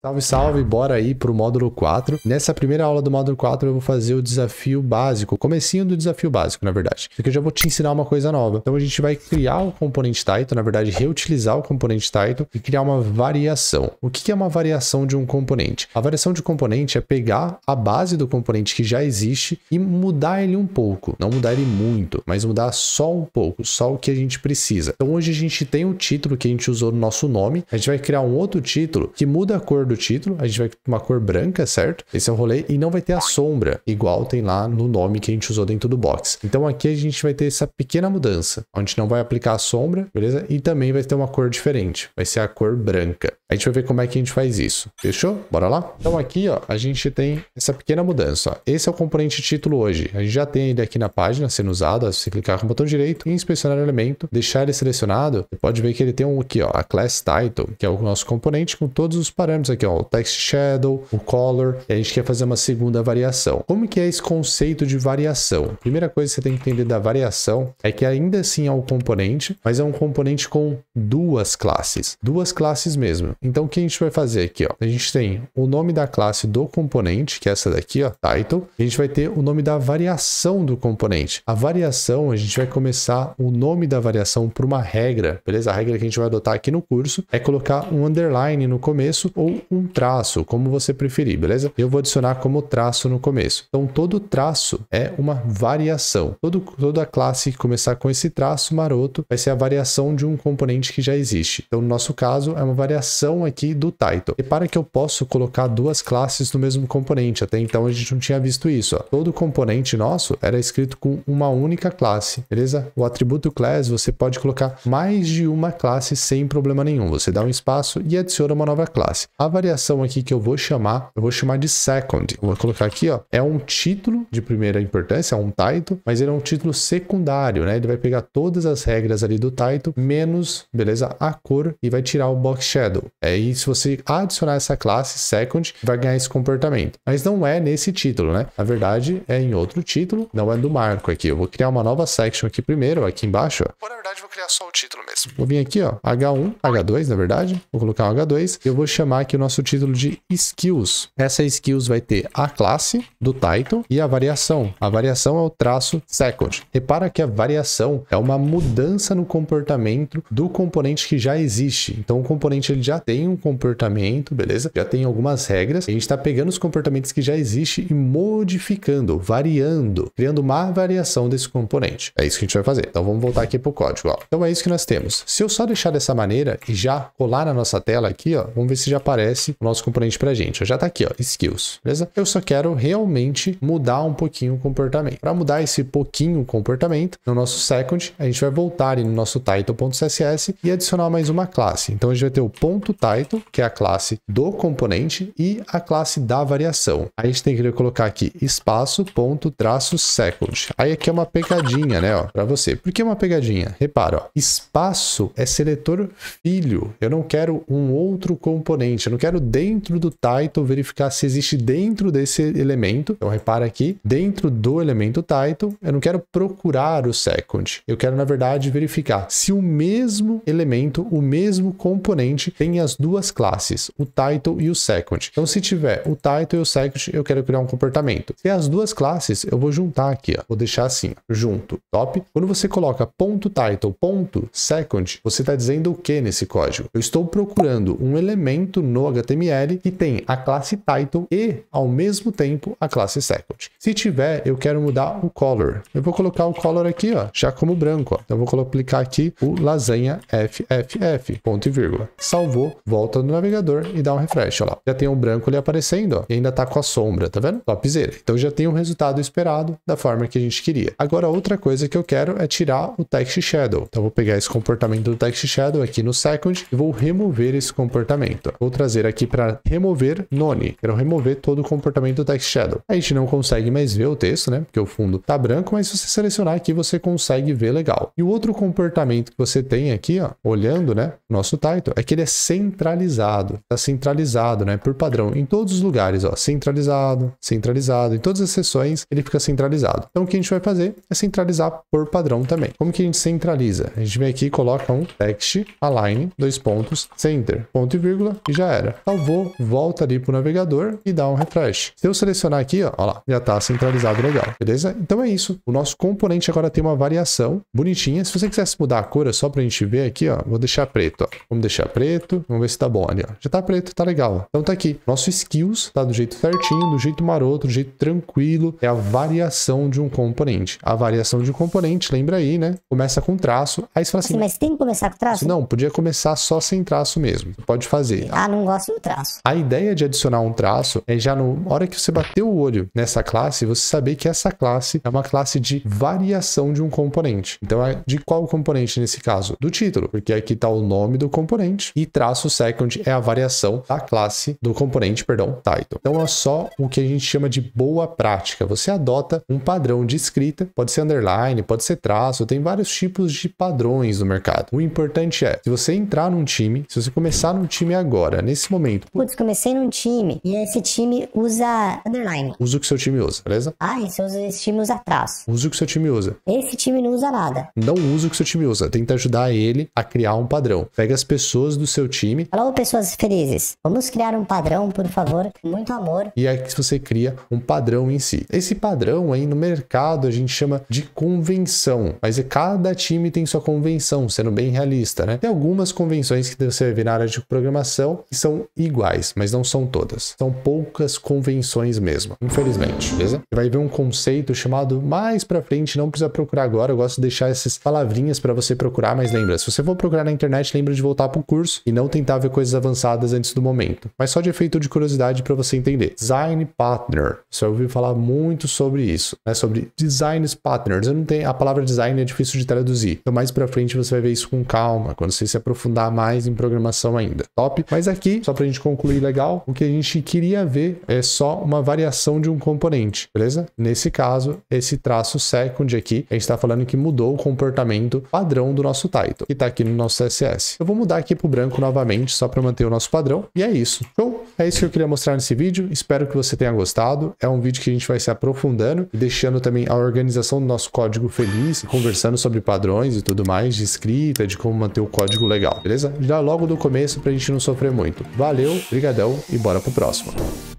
Salve, salve, bora aí pro módulo 4. Nessa primeira aula do módulo 4 eu vou fazer o desafio básico, o comecinho do desafio básico, na verdade. Porque eu já vou te ensinar uma coisa nova. Então a gente vai criar o componente title, na verdade reutilizar o componente title e criar uma variação. O que é uma variação de um componente? A variação de componente é pegar a base do componente que já existe e mudar ele um pouco. Não mudar ele muito, mas mudar só um pouco, só o que a gente precisa. Então hoje a gente tem o um título que a gente usou no nosso nome, a gente vai criar um outro título que muda a cor do título, a gente vai uma cor branca, certo? Esse é o rolê e não vai ter a sombra, igual tem lá no nome que a gente usou dentro do box. Então aqui a gente vai ter essa pequena mudança, onde não vai aplicar a sombra, beleza? E também vai ter uma cor diferente, vai ser a cor branca. A gente vai ver como é que a gente faz isso. Fechou? Bora lá? Então aqui, ó, a gente tem essa pequena mudança. Ó. Esse é o componente título hoje. A gente já tem ele aqui na página sendo usado. Se você clicar com o botão direito e inspecionar o elemento, deixar ele selecionado, você pode ver que ele tem um aqui, ó, a class title, que é o nosso componente com todos os parâmetros aqui, ó, o text shadow, o color. E a gente quer fazer uma segunda variação. Como que é esse conceito de variação? Primeira coisa que você tem que entender da variação é que ainda assim é um componente, mas é um componente com duas classes. Duas classes mesmo. Então o que a gente vai fazer aqui, ó? A gente tem o nome da classe do componente, que é essa daqui, ó, title. A gente vai ter o nome da variação do componente. A variação, a gente vai começar o nome da variação por uma regra, beleza? A regra que a gente vai adotar aqui no curso é colocar um underline no começo ou um traço, como você preferir, beleza? Eu vou adicionar como traço no começo. Então todo traço é uma variação. Todo, toda classe que começar com esse traço maroto vai ser a variação de um componente que já existe. Então no nosso caso é uma variação aqui do title. Repara que eu posso colocar duas classes no mesmo componente, até então a gente não tinha visto isso. Ó. Todo componente nosso era escrito com uma única classe, beleza? O atributo class você pode colocar mais de uma classe sem problema nenhum. Você dá um espaço e adiciona uma nova classe. A variação aqui que eu vou chamar, eu vou chamar de second. vou colocar aqui, ó, é um título de primeira importância, é um title, mas ele é um título secundário, né? Ele vai pegar todas as regras ali do title, menos, beleza, a cor e vai tirar o box shadow. Aí, é, e se você adicionar essa classe second, vai ganhar esse comportamento. Mas não é nesse título, né? Na verdade, é em outro título, não é do marco aqui. Eu vou criar uma nova section aqui primeiro, aqui embaixo. Ó. na verdade, vou criar só o título mesmo. Vou vir aqui, ó, H1, H2, na verdade. Vou colocar um H2 e eu vou chamar aqui o nosso título de skills. Essa skills vai ter a classe do title e a variação. A variação é o traço second. Repara que a variação é uma mudança no comportamento do componente que já existe. Então, o componente ele já tem um comportamento, beleza? Já tem algumas regras. A gente está pegando os comportamentos que já existem e modificando, variando, criando uma variação desse componente. É isso que a gente vai fazer. Então vamos voltar aqui para o código. Ó. Então é isso que nós temos. Se eu só deixar dessa maneira e já colar na nossa tela aqui, ó, vamos ver se já aparece o nosso componente para a gente. já está aqui, ó, skills, beleza? Eu só quero realmente mudar um pouquinho o comportamento. Para mudar esse pouquinho o comportamento, no nosso second, a gente vai voltar ali no nosso title.css e adicionar mais uma classe. Então a gente vai ter o ponto title, que é a classe do componente, e a classe da variação. a gente tem que colocar aqui espaço ponto traço second. Aí aqui é uma pegadinha, né, ó, para você. Por que uma pegadinha? Repara, ó, espaço é seletor filho. Eu não quero um outro componente, eu não quero dentro do title verificar se existe dentro desse elemento. Então repara aqui, dentro do elemento title, eu não quero procurar o second. Eu quero na verdade verificar se o mesmo elemento, o mesmo componente tem as as duas classes, o title e o second. Então, se tiver o title e o second, eu quero criar um comportamento. Se é as duas classes, eu vou juntar aqui, ó. vou deixar assim, ó, junto, top. Quando você coloca ponto title, ponto second, você está dizendo o que nesse código? Eu estou procurando um elemento no HTML que tem a classe title e, ao mesmo tempo, a classe second. Se tiver, eu quero mudar o color. Eu vou colocar o color aqui, ó, já como branco. Ó. Então, eu vou aplicar aqui o lasanha FFF, ponto e vírgula. Salvou, volta no navegador e dá um refresh, ó lá. Já tem um branco ali aparecendo, ó, e ainda tá com a sombra, tá vendo? Topzera. Então já tem o um resultado esperado da forma que a gente queria. Agora, outra coisa que eu quero é tirar o Text Shadow. Então vou pegar esse comportamento do Text Shadow aqui no Second e vou remover esse comportamento. Vou trazer aqui para remover None. Quero remover todo o comportamento do Text Shadow. A gente não consegue mais ver o texto, né? Porque o fundo tá branco, mas se você selecionar aqui, você consegue ver legal. E o outro comportamento que você tem aqui, ó, olhando, né, nosso title, é que ele é sem centralizado. Está centralizado, né? Por padrão, em todos os lugares, ó. Centralizado, centralizado. Em todas as seções, ele fica centralizado. Então, o que a gente vai fazer é centralizar por padrão também. Como que a gente centraliza? A gente vem aqui e coloca um text align, dois pontos, center, ponto e vírgula, e já era. Salvou, então, volta ali pro navegador e dá um refresh. Se eu selecionar aqui, ó, ó lá, já tá centralizado legal, beleza? Então é isso. O nosso componente agora tem uma variação bonitinha. Se você quisesse mudar a cor, é só pra gente ver aqui, ó, vou deixar preto, ó. Vamos deixar preto, vamos Vamos ver se tá bom ali, ó. Já tá preto, tá legal. Então tá aqui. Nosso skills tá do jeito certinho, do jeito maroto, do jeito tranquilo. É a variação de um componente. A variação de um componente, lembra aí, né? Começa com traço. Aí você fala assim... assim mas tem que começar com traço? Não, podia começar só sem traço mesmo. Pode fazer. Ah, não gosto do traço. A ideia de adicionar um traço é já no hora que você bater o olho nessa classe, você saber que essa classe é uma classe de variação de um componente. Então é de qual componente nesse caso? Do título, porque aqui tá o nome do componente e traço traço second é a variação da classe do componente, perdão, title. Então é só o que a gente chama de boa prática. Você adota um padrão de escrita, pode ser underline, pode ser traço, tem vários tipos de padrões no mercado. O importante é, se você entrar num time, se você começar num time agora, nesse momento. Putz, comecei num time e esse time usa underline. Usa o que seu time usa, beleza? Ah, esse, esse time usa traço. Usa o que seu time usa. Esse time não usa nada. Não usa o que seu time usa. Tenta ajudar ele a criar um padrão. Pega as pessoas do seu time time. Alô, pessoas felizes. Vamos criar um padrão, por favor. Muito amor. E aí que você cria um padrão em si. Esse padrão aí no mercado a gente chama de convenção, mas é cada time tem sua convenção, sendo bem realista, né? Tem algumas convenções que você vai na área de programação que são iguais, mas não são todas. São poucas convenções mesmo, infelizmente, beleza? Você vai ver um conceito chamado mais para frente, não precisa procurar agora, eu gosto de deixar essas palavrinhas para você procurar, mas lembra, se você for procurar na internet, lembra de voltar pro curso e não tem tentar ver coisas avançadas antes do momento, mas só de efeito de curiosidade para você entender. Design Partner. Você ouviu falar muito sobre isso, né? Sobre designs partners. Eu não tenho a palavra design é difícil de traduzir. Então mais para frente você vai ver isso com calma, quando você se aprofundar mais em programação ainda. Top. Mas aqui, só para a gente concluir legal, o que a gente queria ver é só uma variação de um componente, beleza? Nesse caso, esse traço second aqui, a gente está falando que mudou o comportamento padrão do nosso title, que está aqui no nosso CSS. Eu vou mudar aqui para o branco novamente só para manter o nosso padrão. E é isso. Show? É isso que eu queria mostrar nesse vídeo. Espero que você tenha gostado. É um vídeo que a gente vai se aprofundando e deixando também a organização do nosso código feliz, conversando sobre padrões e tudo mais, de escrita, de como manter o código legal, beleza? Já logo do começo para a gente não sofrer muito. Valeu, brigadão e bora pro próximo.